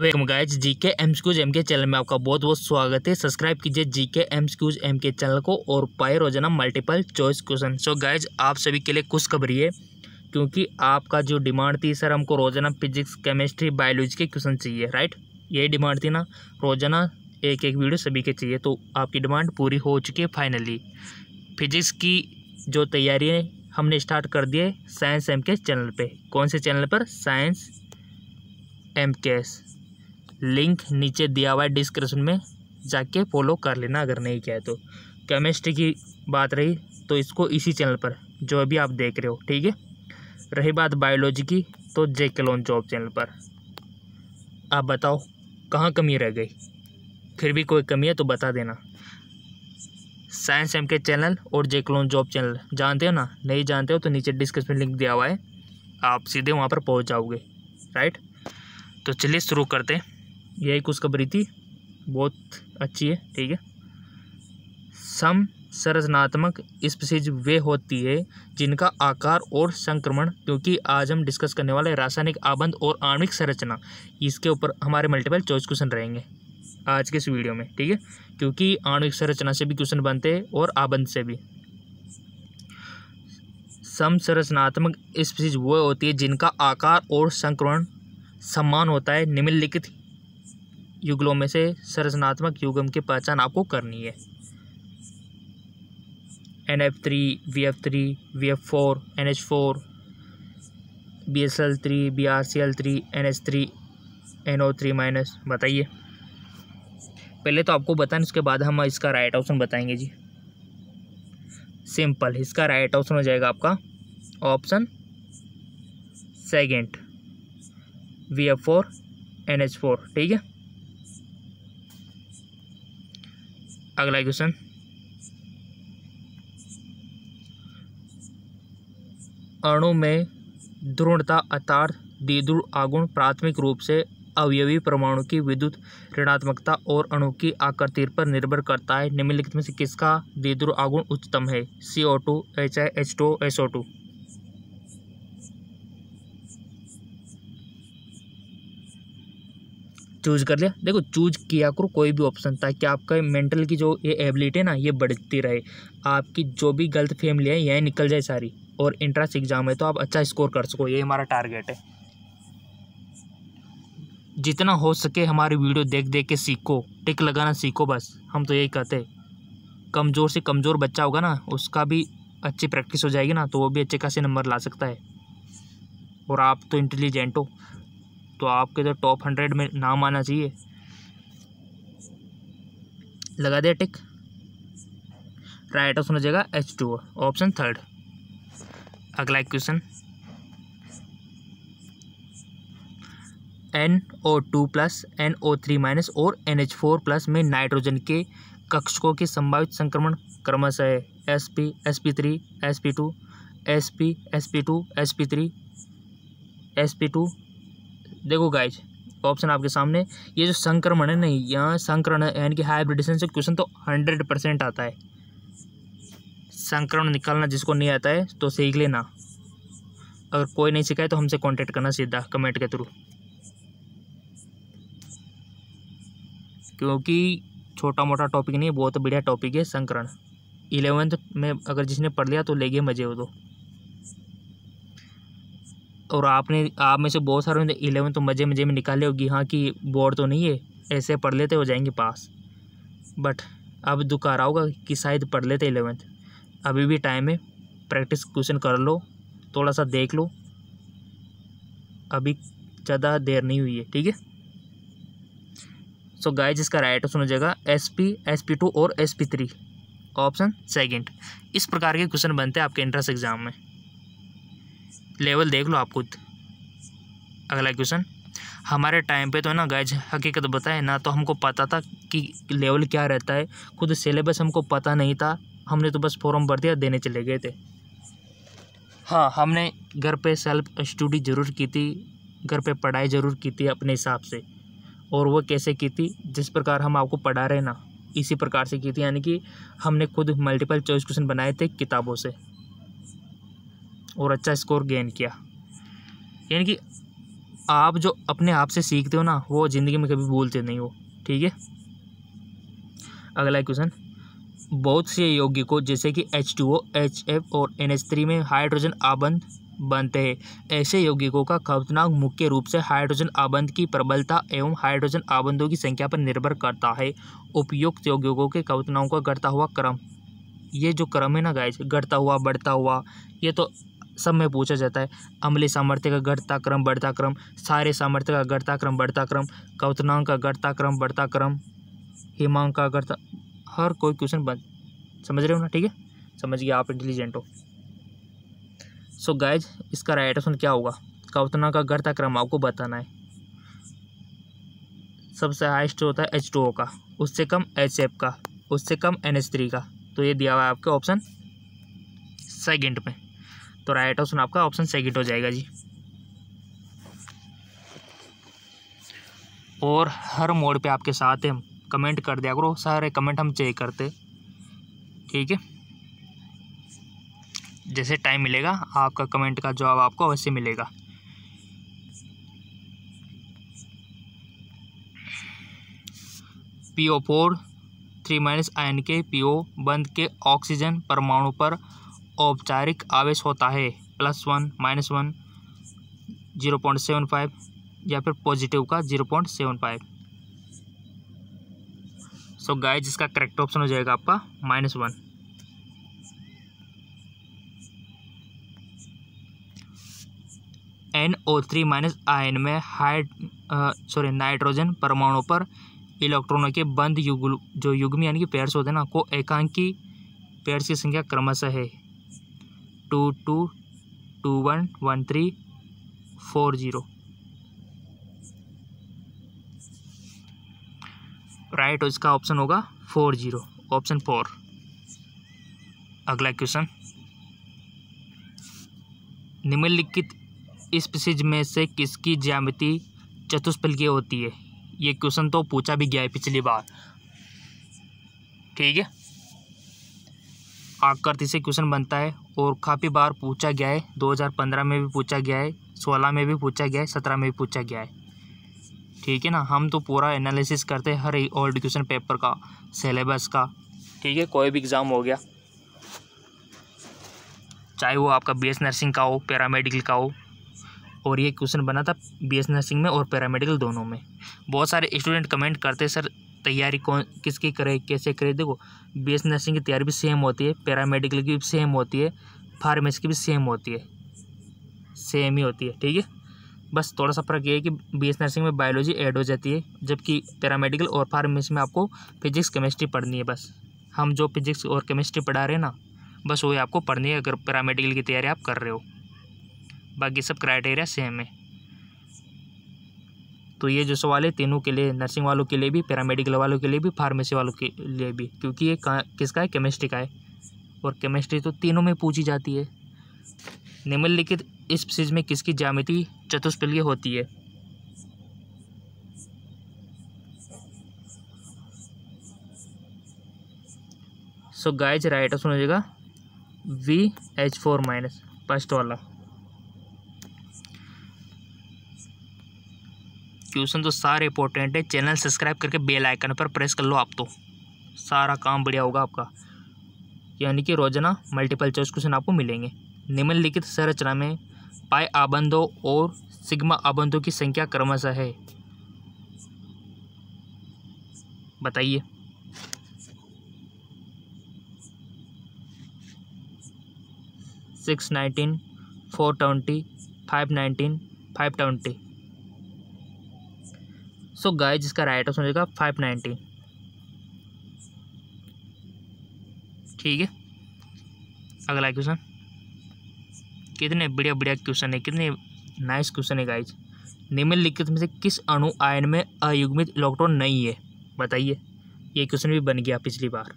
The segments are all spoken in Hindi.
welcome guys G K M Qs M K channel में आपका बहुत बहुत स्वागत है सब्सक्राइब कीजिए G K M Qs M K channel को और पाए रोजाना multiple choice question so guys आप सभी के लिए खबरी है क्योंकि आपका जो डिमांड थी सर हमको रोजाना फिजिक्स केमिस्ट्री बायोलॉजी के क्वेश्चन चाहिए राइट यही डिमांड थी ना रोजाना एक एक वीडियो सभी के चाहिए तो आपकी डिमांड पूरी हो चुकी है फाइनली फिजिक्स की जो तैयारी है हमने स्टार्ट कर दिए साइंस एम के चैनल पर कौन से चैनल पर science M K S link नीचे दिया हुआ है डिस्क्रिप्शन में जाके फॉलो कर लेना अगर नहीं किया है तो केमिस्ट्री की बात रही तो इसको इसी चैनल पर जो अभी आप देख रहे हो ठीक है रही बात बायोलॉजी की तो जे केलोन जॉब चैनल पर आप बताओ कहाँ कमी रह गई फिर भी कोई कमी है तो बता देना साइंस एम के चैनल और जे क्लोन जॉब चैनल जानते हो ना नहीं जानते हो तो नीचे डिस्क्रिप्शन लिंक दिया हुआ है आप सीधे वहाँ पर पहुँच जाओगे राइट तो चलिए शुरू करते हैं यही खुशखबरी थी बहुत अच्छी है ठीक है सम संरचनात्मक स्पीसीज वे होती है जिनका आकार और संक्रमण क्योंकि आज हम डिस्कस करने वाले रासायनिक आबंध और आणविक संरचना इसके ऊपर हमारे मल्टीपल चॉइस क्वेश्चन रहेंगे आज के इस वीडियो में ठीक है क्योंकि आणविक संरचना से भी क्वेश्चन बनते हैं और आबंध से भी सम संरचनात्मक स्पीसीज वह होती है जिनका आकार और संक्रमण समान होता है निम्नलिखित युगलों में से संरचनात्मक युगम की पहचान आपको करनी है N F three V F three V F four N H four B S L three B R C L three N H three N O three minus बताइए पहले तो आपको बताना उसके बाद हम इसका राइट ऑप्शन बताएंगे जी सिंपल इसका राइट ऑप्शन हो जाएगा आपका option second V F four N H four ठीक है अगला क्वेश्चन अणु में दृढ़ता अर्थात द्विध्रुव आगुण प्राथमिक रूप से अवयवी परमाणु की विद्युत ऋणात्मकता और अणु की आकृति पर निर्भर करता है निम्नलिखित में से किसका दीदुर आगुण उच्चतम है C O two H I H two S O two choose कर लिया देखो चूज किया करो कोई भी ऑप्शन ताकि आपका मेंटल की जो ये एबिलिटी है ना ये बढ़ती रहे आपकी जो भी गलत फैमिली है यह निकल जाए सारी और इंट्रेंस एग्ज़ाम है तो आप अच्छा स्कोर कर सको ये हमारा टारगेट है जितना हो सके हमारी वीडियो देख देख के सीखो टिक लगाना सीखो बस हम तो यही कहते हैं कमज़ोर से कमज़ोर बच्चा होगा ना उसका भी अच्छी प्रैक्टिस हो जाएगी ना तो वो भी अच्छे खासे नंबर ला सकता है और आप तो इंटेलिजेंट हो तो आपके तो टॉप हंड्रेड में नाम आना चाहिए लगा दिया टिक राइट ऑप्शन हो जाएगा एच टू ऑप्शन थर्ड अगला question N O two plus N O three minus और एन एच फोर प्लस में नाइट्रोजन के कक्षकों के संभावित संक्रमण क्रमशः S P S P three S P two S P S P two S P three S P two देखो गाइज ऑप्शन आपके सामने ये जो संक्रमण है नहीं यहाँ संक्रमण यानी कि हाइब्रिडेशन से क्वेश्चन तो हंड्रेड परसेंट आता है संक्रमण निकालना जिसको नहीं आता है तो सीख लेना अगर कोई नहीं सिखाए तो हमसे कांटेक्ट करना सीधा कमेंट के थ्रू क्योंकि छोटा मोटा टॉपिक नहीं है बहुत बढ़िया टॉपिक है संक्रमण इलेवेंथ में अगर जिसने पढ़ लिया तो ले गए मज़े हो तो और आपने आप में से बहुत सारे ने इलेवन तो मज़े मज़े में निकाले होगी हाँ कि बोर्ड तो नहीं है ऐसे पढ़ लेते हो जाएंगे पास बट अब दुख आ रहा होगा कि शायद पढ़ लेते इलेवेंथ अभी भी टाइम है प्रैक्टिस क्वेश्चन कर लो थोड़ा सा देख लो अभी ज़्यादा देर नहीं हुई है ठीक है सो गाय जिसका राइट ऑप्शन हो जाएगा S P S P two और S P three option second इस प्रकार के क्वेश्चन बनते हैं आपके एंट्रेंस एग्जाम में लेवल देख लो आप खुद अगला क्वेश्चन हमारे टाइम पे तो ना गैज हकीकत बताए ना तो हमको पता था कि लेवल क्या रहता है खुद सिलेबस हमको पता नहीं था हमने तो बस फॉर्म भर दिया देने चले गए थे हाँ हमने घर पे सेल्फ स्टडी ज़रूर की थी घर पे पढ़ाई ज़रूर की थी अपने हिसाब से और वो कैसे की थी जिस प्रकार हम आपको पढ़ा रहे ना इसी प्रकार से की थी यानी कि हमने खुद मल्टीपल चॉइस क्वेश्चन बनाए थे किताबों से और अच्छा स्कोर गेन किया यानी कि आप जो अपने आप से सीखते हो ना वो ज़िंदगी में कभी भूलते नहीं हो ठीक है अगला क्वेश्चन बहुत से यौगिकों को जैसे कि H two O H F और एन एच थ्री में हाइड्रोजन आबंध बनते हैं ऐसे यौगिकों का खपतनाक मुख्य रूप से हाइड्रोजन आबंध की प्रबलता एवं हाइड्रोजन आबंधों की संख्या पर निर्भर करता है उपयुक्त यौगिकों के खपतनाओं का घटता हुआ क्रम ये जो क्रम है ना गाय घटता हुआ बढ़ता हुआ ये तो सब में पूछा जाता है अमली सामर्थ्य का घटता क्रम बढ़ता क्रम सारे सामर्थ्य का घटता क्रम बढ़ता क्रम कवतनांग का घटता क्रम बढ़ता क्रम हिमांग का घटता हर कोई क्वेश्चन बन समझ रहे हो ना ठीक है समझ गया आप इंटेलिजेंट हो सो so गाइज इसका राइट ऑप्शन क्या होगा कवतना का घटता क्रम आपको बताना है सबसे हाइस्ट होता है एच टू ओ का उससे कम एच एफ का उससे कम एन एच थ्री का तो ये दिया हुआ है आपके ऑप्शन सेकेंड में तो राइट ऑप्शन आपका ऑप्शन सेकेंड हो जाएगा जी और हर मोड पे आपके साथ हम कमेंट कर दिया करो सारे कमेंट हम चेक करते ठीक है जैसे टाइम मिलेगा आपका कमेंट का जवाब आपको अवश्य मिलेगा P O four three minus आयन के पी ओ बंद के ऑक्सीजन परमाणु पर औपचारिक आवेश होता है plus one minus one zero point seven five या फिर पॉजिटिव का zero point seven five so guys जिसका करेक्ट ऑप्शन हो जाएगा आपका minus one N O three minus आयन में हाइड सॉरी नाइट्रोजन परमाणु पर इलेक्ट्रॉनों के बंद युग जो युग्म यानी कि पेयर्स होते हैं ना को एकांकी पेयर्स की संख्या क्रमशः है two two two one one three four zero right इसका ऑप्शन होगा फोर ज़ीरो ऑप्शन फोर अगला क्वेश्चन निम्नलिखित इस स्पीसीज में से किसकी ज्यामिति चतुष्फलकीय होती है ये क्वेश्चन तो पूछा भी गया है पिछली बार ठीक है आकृति से क्वेश्चन बनता है और काफ़ी बार पूछा गया है 2015 में भी पूछा गया है 16 में भी पूछा गया है 17 में भी पूछा गया है ठीक है ना हम तो पूरा एनालिसिस करते हैं हर ओल्ड क्वेश्चन पेपर का सिलेबस का ठीक है कोई भी एग्ज़ाम हो गया चाहे वो आपका बी नर्सिंग का हो पैरामेडिकल का हो और ये क्वेश्चन बना था बी नर्सिंग में और पैरामेडिकल दोनों में बहुत सारे स्टूडेंट कमेंट करते सर तैयारी कौन किसकी करे कैसे करे देखो बी एस नर्सिंग की तैयारी भी सेम होती है पैरामेडिकल की भी सेम होती है फार्मेसी की भी सेम होती है सेम ही होती है ठीक है बस थोड़ा सा फ़र्क ये है कि बी एस नर्सिंग में बायोलॉजी ऐड हो जाती है जबकि पैरामेडिकल और फार्मेसी में आपको फिजिक्स केमिस्ट्री पढ़नी है बस हम जो फिजिक्स और केमिस्ट्री पढ़ा रहे हैं ना बस वही आपको पढ़नी है अगर पैरामेडिकल की तैयारी आप कर रहे हो बाकी सब क्राइटेरिया सेम है तो ये जो सवाल है तीनों के लिए नर्सिंग वालों के लिए भी पैरामेडिकल वालों के लिए भी फार्मेसी वालों के लिए भी क्योंकि ये किसका है केमिस्ट्री का है और केमिस्ट्री तो तीनों में पूछी जाती है निम्नलिखित इस चीज़ में किसकी ज्यामिति चतुष्पलीय होती है सो गाइज राइट सुन लीजिएगा V H four minus first वाला क्वेश्चन तो सारे इंपॉर्टेंट है चैनल सब्सक्राइब करके बेल आइकन पर प्रेस कर लो आप तो सारा काम बढ़िया होगा आपका यानी कि रोजाना मल्टीपल चॉइस क्वेश्चन आपको मिलेंगे निम्नलिखित संरचना में पाए आबंधों और सिग्मा आबंधों की संख्या क्रमशः है बताइए six nineteen four twenty five nineteen five twenty so guys इसका राइट ऑप्शन हो जाएगा फाइव नाइन्टी ठीक है अगला क्वेश्चन कितने बढ़िया बढ़िया क्वेश्चन है कितने नाइस क्वेश्चन है गाइज निम्नलिखित में से किस अणु आयन में अयुग्मित इलेक्ट्रॉन नहीं है बताइए ये क्वेश्चन भी बन गया पिछली बार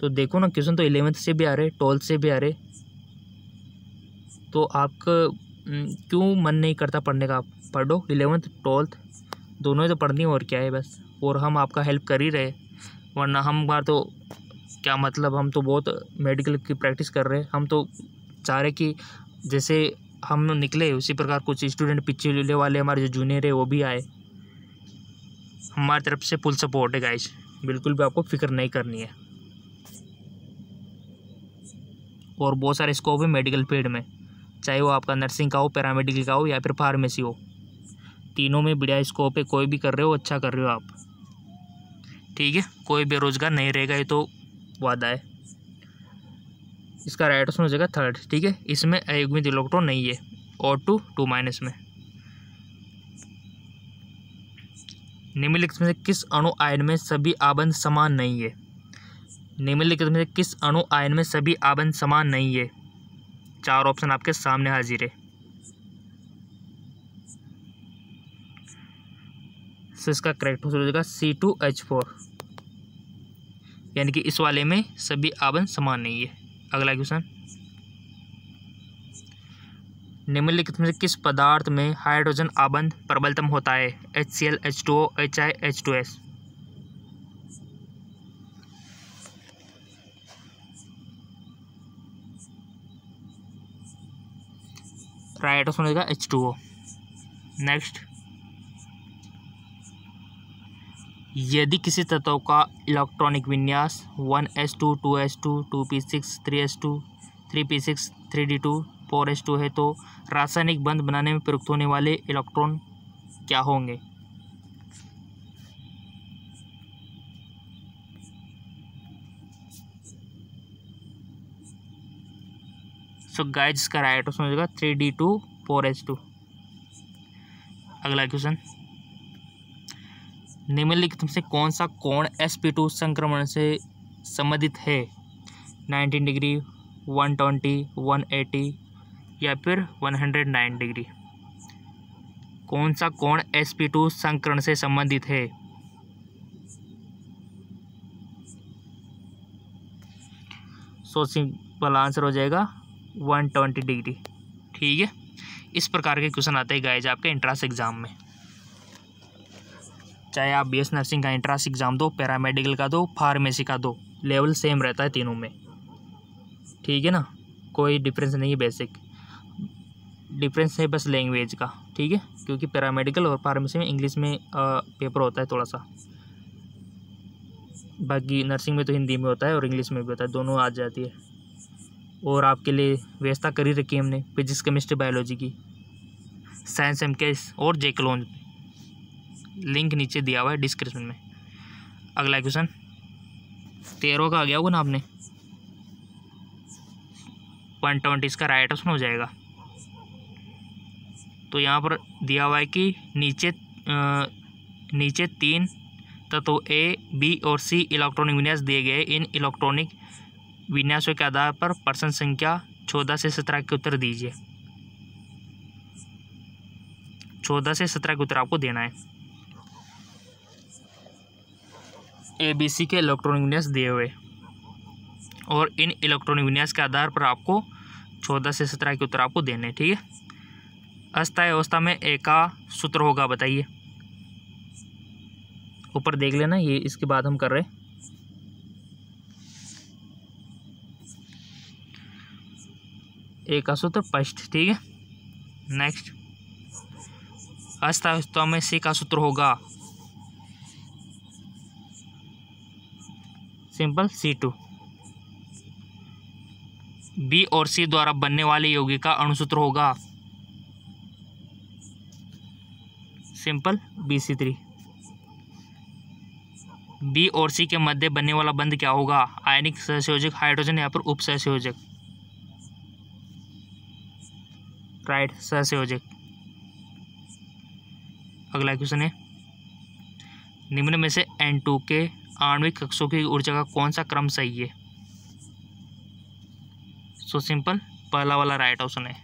तो देखो ना क्वेश्चन तो इलेवेंथ से भी आ रहे ट्वेल्थ से भी आ रहे तो आपका हम्म, क्यों मन नहीं करता पढ़ने का पढ़ लो इलेवंथ ट्वेल्थ दोनों ही तो पढ़नी और क्या है बस और हम आपका हेल्प कर ही रहे वरना हम बार तो क्या मतलब हम तो बहुत मेडिकल की प्रैक्टिस कर रहे हैं हम तो चाह रहे कि जैसे हम निकले उसी प्रकार कुछ स्टूडेंट पिछले वाले हमारे जो जूनियर है वो भी आए हमारी तरफ से फुल सपोर्ट है गाइस बिल्कुल भी आपको फिक्र नहीं करनी है और बहुत सारे स्कोप है मेडिकल फील्ड में चाहे वो आपका नर्सिंग का हो पैरामेडिकल का हो या फिर फार्मेसी हो तीनों में बढ़िया स्कोप है कोई भी कर रहे हो अच्छा कर रहे हो आप ठीक है कोई बेरोजगार नहीं रहेगा ये तो वादा है इसका राइट ऑप्शन हो जाएगा थर्ड ठीक है इसमें अयुग्मित तो इलेक्ट्रॉन नहीं है और टू टू माइनस में निम्नलिखित में से किस अणु आयन में सभी आबंध समान नहीं है निम्नलिखित में से किस अणु आयन में सभी आबंध समान नहीं है चार ऑप्शन आपके सामने हाजिर है सो इसका करेक्ट आंसर हो जाएगा सी टू एच फोर यानी कि इस वाले में सभी आवन समान नहीं है अगला क्वेश्चन निम्नलिखित में से किस पदार्थ में हाइड्रोजन आबंध प्रबलतम होता है H C L H two O H I H two S नाइट्रोस देगा एच टू ओ नेक्स्ट यदि किसी तत्व का इलेक्ट्रॉनिक विन्यास one S two two S two two P six three S two three P six three D two four S two है तो रासायनिक बंध बनाने में प्रयुक्त होने वाले इलेक्ट्रॉन क्या होंगे सो गाइज का राइट ऑप्शन हो जाएगा three D two four H two अगला क्वेश्चन निम्नलिखित से कौन सा कोण एस पी टू संक्रमण से संबंधित है nineteen degree one twenty one eighty या फिर वन हंड्रेड नाइन डिग्री कौन सा कोण एस पी टू संक्रमण से संबंधित है सो सिंपल आंसर हो जाएगा वन ट्वेंटी डिग्री ठीक है इस प्रकार के क्वेश्चन आते हैं गाइज आपके इंट्रांस एग्ज़ाम में चाहे आप बी नर्सिंग का इंट्रांस एग्ज़ाम दो पैरामेडिकल का दो फार्मेसी का दो लेवल सेम रहता है तीनों में ठीक है ना कोई डिफरेंस नहीं है बेसिक डिफरेंस है बस लैंग्वेज का ठीक है क्योंकि पैरामेडिकल और फार्मेसी में इंग्लिश में आ, पेपर होता है थोड़ा सा बाकी नर्सिंग में तो हिंदी में होता है और इंग्लिश में भी होता है दोनों आ जाती है और आपके लिए व्यवस्था करी रखी है हमने फिजिक्स केमिस्ट्री बायोलॉजी की साइंस एम के और जेकलोन लिंक नीचे दिया हुआ है डिस्क्रिप्शन में अगला क्वेश्चन तेरह का आ गया होगा ना आपने वन ट्वेंटी इसका राइट ऑप्शन हो जाएगा तो यहाँ पर दिया हुआ है कि नीचे आ, नीचे तीन तत्व ए बी और सी इलेक्ट्रॉनिक विन्यास दिए गए इन इलेक्ट्रॉनिक विन्यासों के आधार पर प्रश्न संख्या चौदह से सत्रह के उत्तर दीजिए चौदह से सत्रह के उत्तर आपको देना है ए बी सी के इलेक्ट्रॉनिक विन्यास दिए हुए और इन इलेक्ट्रॉनिक विन्यास के आधार पर आपको चौदह से सत्रह के उत्तर आपको देने ठीक है अस्थायी अवस्था में एका सूत्र होगा बताइए ऊपर देख लेना ये इसके बाद हम कर रहे हैं एक का सूत्र पष्ट ठीक है नेक्स्ट अस्थायित्व तो में सी का सूत्र होगा सिंपल सी टू बी और सी द्वारा बनने वाले योगी का अणुसूत्र होगा simple B C three B और सी के मध्य बनने वाला बंद क्या होगा आयनिक सहसयोजक हाइड्रोजन या फिर उप सहसयोजक राइट सहसयोजक अगला क्वेश्चन है निम्न में से एन टू के आणविक कक्षों की ऊर्जा का कौन सा क्रम सही है सो सिंपल पहला वाला राइट ऑप्शन है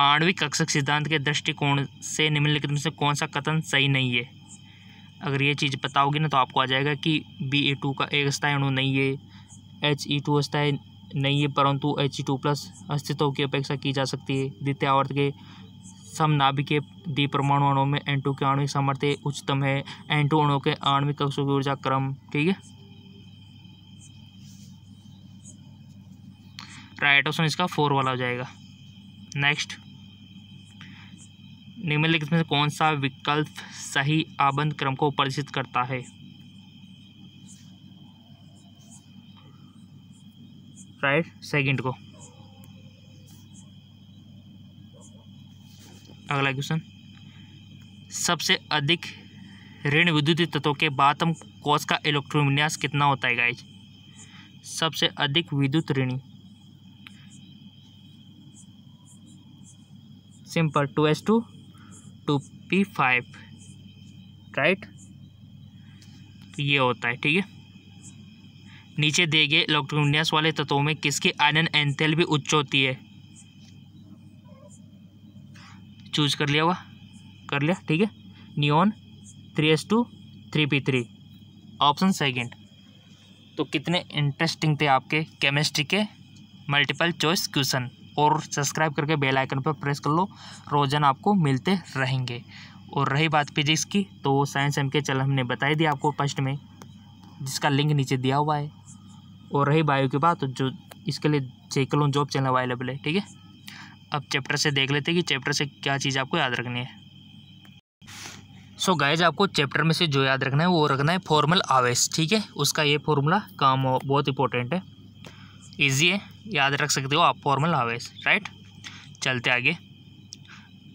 आणविक कक्षक सिद्धांत के दृष्टिकोण से निम्नलिखित में से कौन सा कथन सही नहीं है अगर ये चीज़ बताओगे ना तो आपको आ जाएगा कि बी ए टू का एक स्थायी अणु नहीं है एच ई टू स्थायी नहीं है परंतु एच टू प्लस अस्तित्व की अपेक्षा की जा सकती है द्वितीय आवर्त के समनाभिकीय परमाणु अणुओं में एन टू के आणविक सामर्थ्य उच्चतम है एन टू अणुओं के आणविक कक्षों की ऊर्जा क्रम ठीक है राइट ऑप्शन इसका फोर वाला हो जाएगा नेक्स्ट निम्नलिखित में से कौन सा विकल्प सही आबंध क्रम को प्रदर्शित करता है फ्राइड सेकंड को अगला क्वेश्चन सबसे अधिक ऋण विद्युत तत्वों के बातम कोष का इलेक्ट्रोविन्यास कितना होता है गाइज सबसे अधिक विद्युत ऋणी simple two S two two P five right ये होता है ठीक है नीचे दिए गए इलेक्ट्रोनियस वाले तत्वों में किसकी एंथेल भी उच्च होती है चूज कर लिया हुआ कर लिया ठीक है neon three S two three P three option second तो कितने इंटरेस्टिंग थे आपके केमिस्ट्री के मल्टीपल चॉइस क्वेश्चन और सब्सक्राइब करके बेल आइकन पर प्रेस कर लो रोजन आपको मिलते रहेंगे और रही बात फिजिक्स की तो साइंस एम के चल हमने बताई दी आपको फर्स्ट में जिसका लिंक नीचे दिया हुआ है और रही बायो की बात जो इसके लिए जैकलोन जॉब चैनल अवेलेबल है ठीक है अब चैप्टर से देख लेते हैं कि चैप्टर से क्या चीज़ आपको याद रखनी है सो so गाइज आपको चैप्टर में से जो याद रखना है वो रखना है फॉर्मल आवेश ठीक है उसका ये फॉर्मूला काम हो बहुत इंपॉर्टेंट है ईजी है याद रख सकते हो आप फॉर्मल आवेश राइट चलते आगे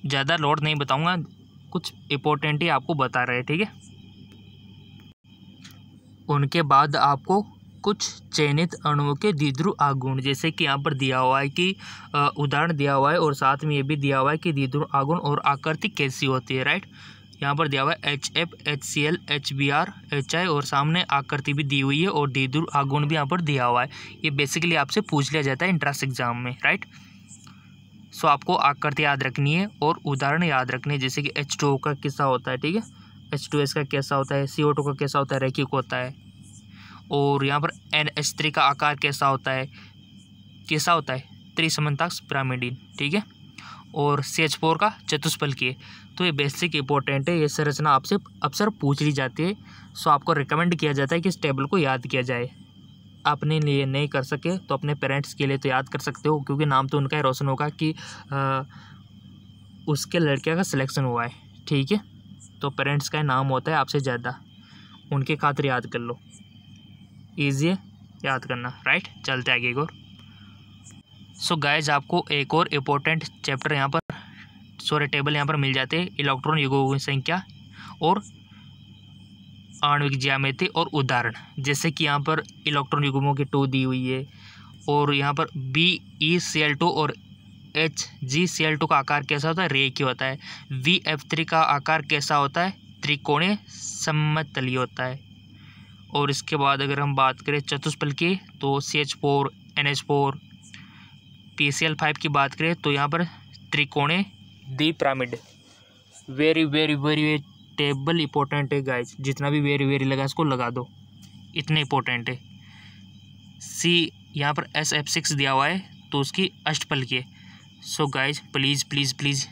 ज़्यादा लोड नहीं बताऊँगा कुछ इम्पोर्टेंट ही आपको बता रहे हैं ठीक है उनके बाद आपको कुछ चयनित अणुओं के दिद्रु आगुण जैसे कि यहाँ पर दिया हुआ है कि उदाहरण दिया हुआ है और साथ में ये भी दिया हुआ है कि दिद्रु आगुण और आकृति कैसी होती है राइट यहाँ पर दिया हुआ है H F H C L H B R H I और सामने आकृति भी दी हुई है और दिद्रु आगुण भी यहाँ पर दिया हुआ है ये बेसिकली आपसे पूछ लिया जाता है इंट्रांस एग्जाम में राइट सो आपको आकृति याद रखनी है और उदाहरण याद रखने जैसे कि एच टू का कैसा होता है ठीक है एच टू एस का कैसा होता है सी ओ टू का कैसा होता है रेक्यू होता है और यहाँ पर एन एच थ्री का आकार कैसा होता है कैसा होता है त्रिसमनताक्ष पिरामिडिन ठीक है और सी एच फोर का चतुष्फलकीय तो ये बेसिक इंपॉर्टेंट है ये संरचना आपसे अक्सर पूछ ली जाती है सो आपको रिकमेंड किया जाता है कि इस टेबल को याद किया जाए अपने लिए नहीं कर सके तो अपने पेरेंट्स के लिए तो याद कर सकते हो क्योंकि नाम तो उनका ही रोशन होगा कि आ, उसके लड़के का सिलेक्शन हुआ है ठीक है तो पेरेंट्स का नाम होता है आपसे ज़्यादा उनके खातिर याद कर लो ईजी है याद करना राइट चलते आगे एक और सो so गाइज आपको एक और इम्पोर्टेंट चैप्टर यहाँ पर सॉरी टेबल यहाँ पर मिल जाते हैं इलेक्ट्रॉन युगों की संख्या और आणविक ज्यामिति और उदाहरण जैसे कि यहाँ पर इलेक्ट्रॉन युगमों की टू दी हुई है और यहाँ पर B E C L two और H G C L two का आकार कैसा होता है रे की होता है वी एफ थ्री का आकार कैसा होता है त्रिकोणीय सम्मतली होता है और इसके बाद अगर हम बात करें चतुष्पल की तो C H four N H four P C L five की बात करें तो यहाँ पर त्रिकोणे दी pyramid very very very table important है गाइज जितना भी वेरी वेरी लगा इसको लगा दो इतने इंपॉर्टेंट है सी यहाँ पर एस एफ सिक्स दिया हुआ है तो उसकी अष्टपल की है so guys please please please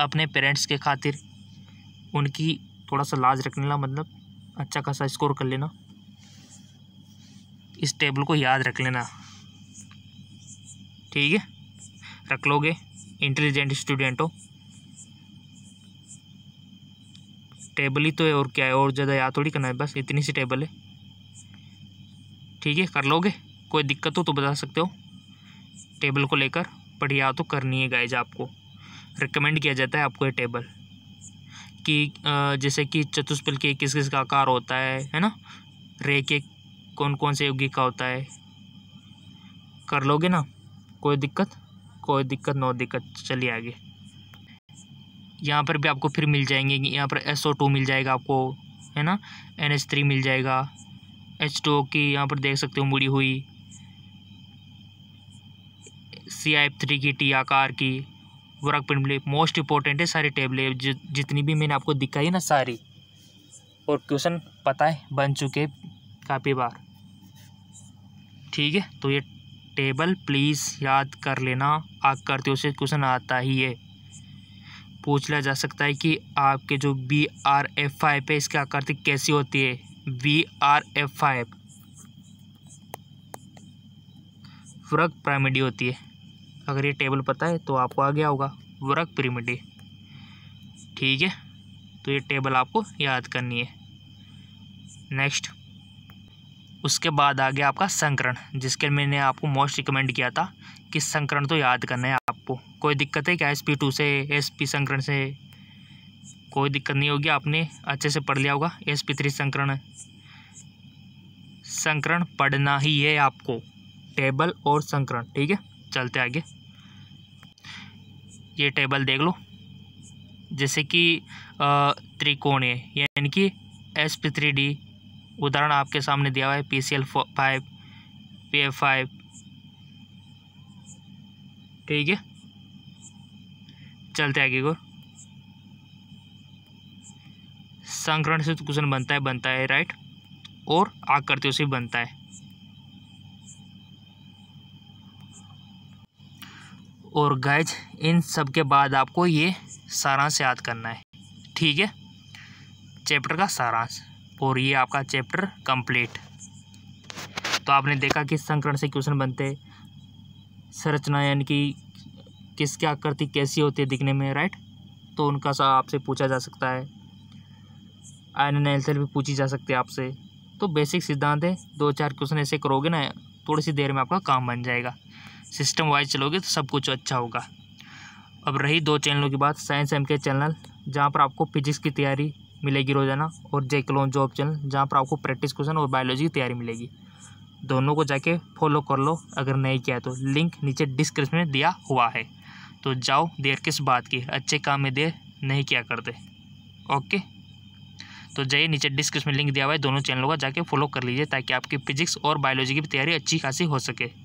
अपने पेरेंट्स के खातिर उनकी थोड़ा सा लाज रखने ला मतलब अच्छा खासा स्कोर कर लेना इस टेबल को याद रख लेना ठीक है रख लोगे इंटेलिजेंट स्टूडेंट हो टेबल ही तो है और क्या है और ज़्यादा याद थोड़ी करना है बस इतनी सी टेबल है ठीक है कर लोगे कोई दिक्कत हो तो बता सकते हो टेबल को लेकर बढ़िया तो करनी है गाइज आपको रिकमेंड किया जाता है आपको ये टेबल कि जैसे कि चतुष्पल के किस किस का आकार होता है है ना रे के कौन कौन से योगिक का होता है कर लोगे ना कोई दिक्कत कोई दिक्कत नो दिक्कत चलिए आगे यहाँ पर भी आपको फिर मिल जाएंगे यहाँ पर एस ओ टू मिल जाएगा आपको है ना एन एच थ्री मिल जाएगा एच टू की यहाँ पर देख सकते हो मुड़ी हुई सी आई थ्री की टी आकार की वर्क प्रिंट मोस्ट इंपॉर्टेंट है सारी टेबलें जितनी भी मैंने आपको दिखाई ना सारी और क्वेश्चन पता है बन चुके काफ़ी बार ठीक है तो ये टेबल प्लीज़ याद कर लेना आप करते हो से क्वेश्चन आता ही है पूछ लिया जा सकता है कि आपके जो बी आर एफ फाइव है इसकी आकृति कैसी होती है बी आर एफ फाइव फ्रक प्राइमेडी होती है अगर ये टेबल पता है तो आपको आ गया होगा वर्क पिरामिडे ठीक है तो ये टेबल आपको याद करनी है नेक्स्ट उसके बाद आ गया आपका संकरण जिसके मैंने आपको मोस्ट रिकमेंड किया था कि संकरण तो याद करना है आपको कोई दिक्कत है क्या एस पी टू से एस पी संकरण से कोई दिक्कत नहीं होगी आपने अच्छे से पढ़ लिया होगा एस पी थ्री संकरण संकरण पढ़ना ही है आपको टेबल और संकरण ठीक है चलते आगे ये टेबल देख लो जैसे कि है यानी कि एस पी थ्री डी उदाहरण आपके सामने दिया हुआ है P C L five P F five ठीक है चलते आगे को संकरण से तो क्वेश्चन बनता है बनता है राइट और आकृतियों से बनता है और गैज इन सब के बाद आपको ये सारांश याद करना है ठीक है चैप्टर का सारांश और ये आपका चैप्टर कंप्लीट तो आपने देखा किस संकरण से क्वेश्चन बनते संरचना यानी कि किसकी आकृति कैसी होती है दिखने में राइट तो उनका सा आपसे पूछा जा सकता है आयन एन भी पूछी जा सकती है आपसे तो बेसिक सिद्धांत है दो चार क्वेश्चन ऐसे करोगे ना थोड़ी सी देर में आपका काम बन जाएगा सिस्टम वाइज चलोगे तो सब कुछ अच्छा होगा अब रही दो चैनलों की बात साइंस एम के चैनल जहाँ पर आपको फिजिक्स की तैयारी मिलेगी रोजाना और जेकलोन जॉब चैनल जहाँ पर आपको प्रैक्टिस क्वेश्चन और बायोलॉजी की तैयारी मिलेगी दोनों को जाके फॉलो कर लो अगर नहीं किया तो लिंक नीचे डिस्क्रिप्शन में दिया हुआ है तो जाओ देर किस बात की अच्छे काम में देर नहीं किया करते ओके तो जाइए नीचे डिस्क्रिप्शन में लिंक दिया हुआ है दोनों चैनलों का जाके फॉलो कर लीजिए ताकि आपकी फिजिक्स और बायोलॉजी की तैयारी अच्छी खासी हो सके